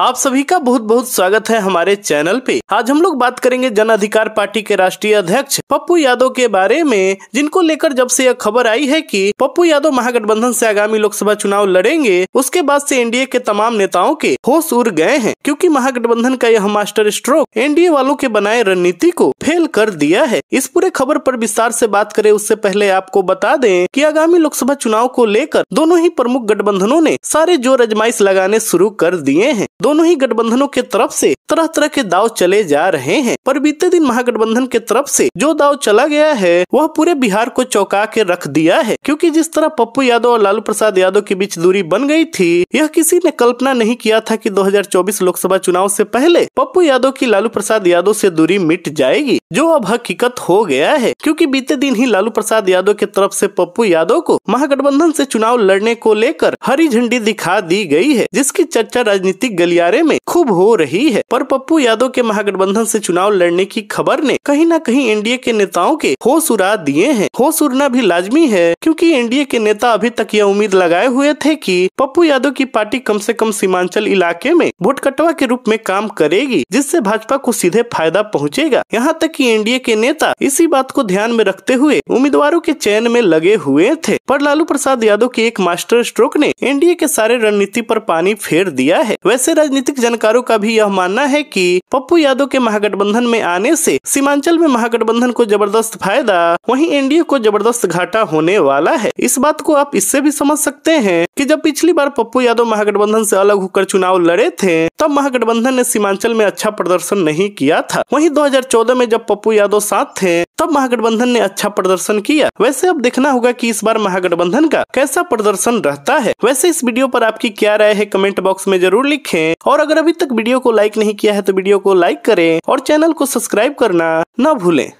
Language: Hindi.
आप सभी का बहुत बहुत स्वागत है हमारे चैनल पे आज हम लोग बात करेंगे जन अधिकार पार्टी के राष्ट्रीय अध्यक्ष पप्पू यादव के बारे में जिनको लेकर जब से यह खबर आई है कि पप्पू यादव महागठबंधन से आगामी लोकसभा चुनाव लड़ेंगे उसके बाद से एनडीए के तमाम नेताओं के होश उड़ गए हैं क्योंकि महागठबंधन का यह मास्टर स्ट्रोक एनडीए वालों के बनाए रणनीति को फेल कर दिया है इस पूरे खबर पर विस्तार से बात करें उससे पहले आपको बता दें कि आगामी लोकसभा चुनाव को लेकर दोनों ही प्रमुख गठबंधनों ने सारे जोर अजमाइश लगाने शुरू कर दिए हैं दोनों ही गठबंधनों के तरफ से तरह तरह के दाव चले जा रहे हैं पर बीते दिन महागठबंधन के तरफ से जो दाव चला गया है वह पूरे बिहार को चौंका के रख दिया है क्योंकि जिस तरह पप्पू यादव और लालू प्रसाद यादव के बीच दूरी बन गई थी यह किसी ने कल्पना नहीं किया था कि 2024 लोकसभा चुनाव से पहले पप्पू यादव की लालू प्रसाद यादव से दूरी मिट जाएगी जो अब हकीकत हो गया है क्योंकि बीते दिन ही लालू प्रसाद यादव के तरफ से पप्पू यादव को महागठबंधन से चुनाव लड़ने को लेकर हरी झंडी दिखा दी गई है जिसकी चर्चा राजनीतिक गलियारे में खूब हो रही है पर और पप्पू यादव के महागठबंधन से चुनाव लड़ने की खबर ने कहीं न कहीं एनडीए के नेताओं के होश उड़ा दिए हैं होश उड़ना भी लाजमी है क्योंकि एनडीए के नेता अभी तक यह उम्मीद लगाए हुए थे कि पप्पू यादव की पार्टी कम से कम सीमांचल इलाके में वोट कटवा के रूप में काम करेगी जिससे भाजपा को सीधे फायदा पहुँचेगा यहाँ तक की एनडीए के नेता इसी बात को ध्यान में रखते हुए उम्मीदवारों के चयन में लगे हुए थे पर लालू प्रसाद यादव के एक मास्टर स्ट्रोक ने एनडीए के सारे रणनीति पर पानी फेर दिया है वैसे राजनीतिक जानकारों का भी यह मानना है है कि पप्पू यादव के महागठबंधन में आने से सीमांचल में महागठबंधन को जबरदस्त फायदा वहीं एनडीए को जबरदस्त घाटा होने वाला है इस बात को आप इससे भी समझ सकते हैं कि जब पिछली बार पप्पू यादव महागठबंधन से अलग होकर चुनाव लड़े थे तब महागठबंधन ने सीमांचल में अच्छा प्रदर्शन नहीं किया था वही दो में जब पप्पू यादव साथ थे तब महागठबंधन ने अच्छा प्रदर्शन किया वैसे अब देखना होगा कि इस बार महागठबंधन का कैसा प्रदर्शन रहता है वैसे इस वीडियो पर आपकी क्या राय है कमेंट बॉक्स में जरूर लिखें और अगर अभी तक वीडियो को लाइक नहीं किया है तो वीडियो को लाइक करें और चैनल को सब्सक्राइब करना ना भूलें